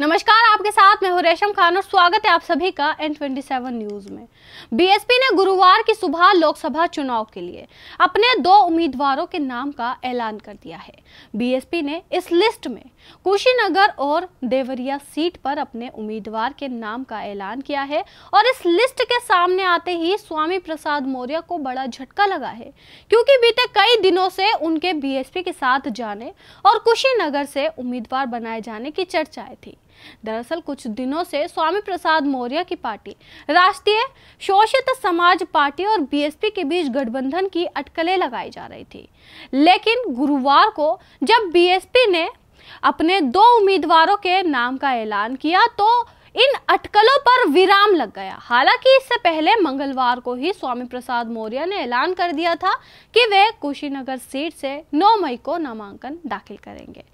नमस्कार आपके साथ मैं हूं रेशम खान और स्वागत है आप सभी का एन ट्वेंटी सेवन न्यूज में बीएसपी ने गुरुवार की सुबह लोकसभा चुनाव के लिए अपने दो उम्मीदवारों के नाम का ऐलान कर दिया है बीएसपी ने इस लिस्ट में कुशीनगर और देवरिया सीट पर अपने उम्मीदवार के नाम का ऐलान किया है और इस लिस्ट के सामने आते ही स्वामी प्रसाद मौर्य को बड़ा झटका लगा है क्योंकि बीते कई दिनों से उनके बीएसपी के साथ जाने और कुशीनगर से उम्मीदवार बनाए जाने की चर्चाएं थी दरअसल कुछ दिनों से स्वामी प्रसाद मौर्य की पार्टी राष्ट्रीय शोषित समाज पार्टी और बीएसपी के बीच गठबंधन की अटकलें लगाई जा रही थी लेकिन गुरुवार को जब बीएसपी ने अपने दो उम्मीदवारों के नाम का ऐलान किया तो इन अटकलों पर विराम लग गया हालांकि इससे पहले मंगलवार को ही स्वामी प्रसाद मौर्य ने ऐलान कर दिया था कि वे कुशीनगर सीट से 9 मई को नामांकन दाखिल करेंगे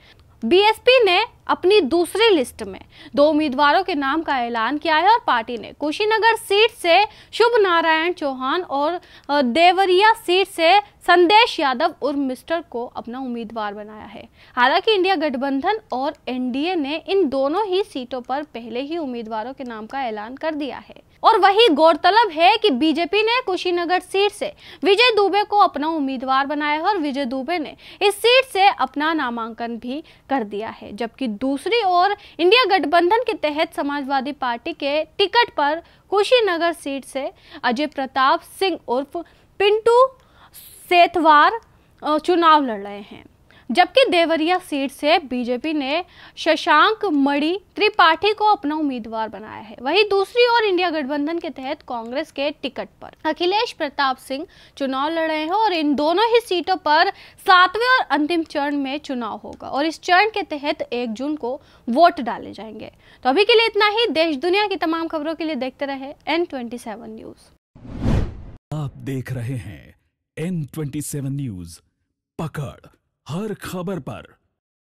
बीएसपी ने अपनी दूसरी लिस्ट में दो उम्मीदवारों के नाम का ऐलान किया है और पार्टी ने कुशीनगर सीट से शुभ नारायण चौहान और देवरिया सीट से संदेश यादव उर्फ मिस्टर को अपना उम्मीदवार बनाया है हालांकि इंडिया गठबंधन और एनडीए ने इन दोनों ही सीटों पर पहले ही उम्मीदवारों के नाम का ऐलान कर दिया है और वही गौरतलब है कि बीजेपी ने कुशीनगर सीट से विजय दुबे को अपना उम्मीदवार बनाया है और विजय दुबे ने इस सीट से अपना नामांकन भी कर दिया है जबकि दूसरी ओर इंडिया गठबंधन के तहत समाजवादी पार्टी के टिकट पर कुशीनगर सीट से अजय प्रताप सिंह उर्फ पिंटू सेतवार चुनाव लड़ रहे हैं जबकि देवरिया सीट से बीजेपी ने शशांक मणि त्रिपाठी को अपना उम्मीदवार बनाया है वहीं दूसरी ओर इंडिया गठबंधन के तहत कांग्रेस के टिकट पर अखिलेश प्रताप सिंह चुनाव लड़ रहे हैं और इन दोनों ही सीटों पर सातवें और अंतिम चरण में चुनाव होगा और इस चरण के तहत एक जून को वोट डाले जाएंगे तो अभी के लिए इतना ही देश दुनिया की तमाम खबरों के लिए देखते रहे एन ट्वेंटी सेवन न्यूज आप देख रहे हैं एन ट्वेंटी सेवन न्यूज पकड़ हर खबर पर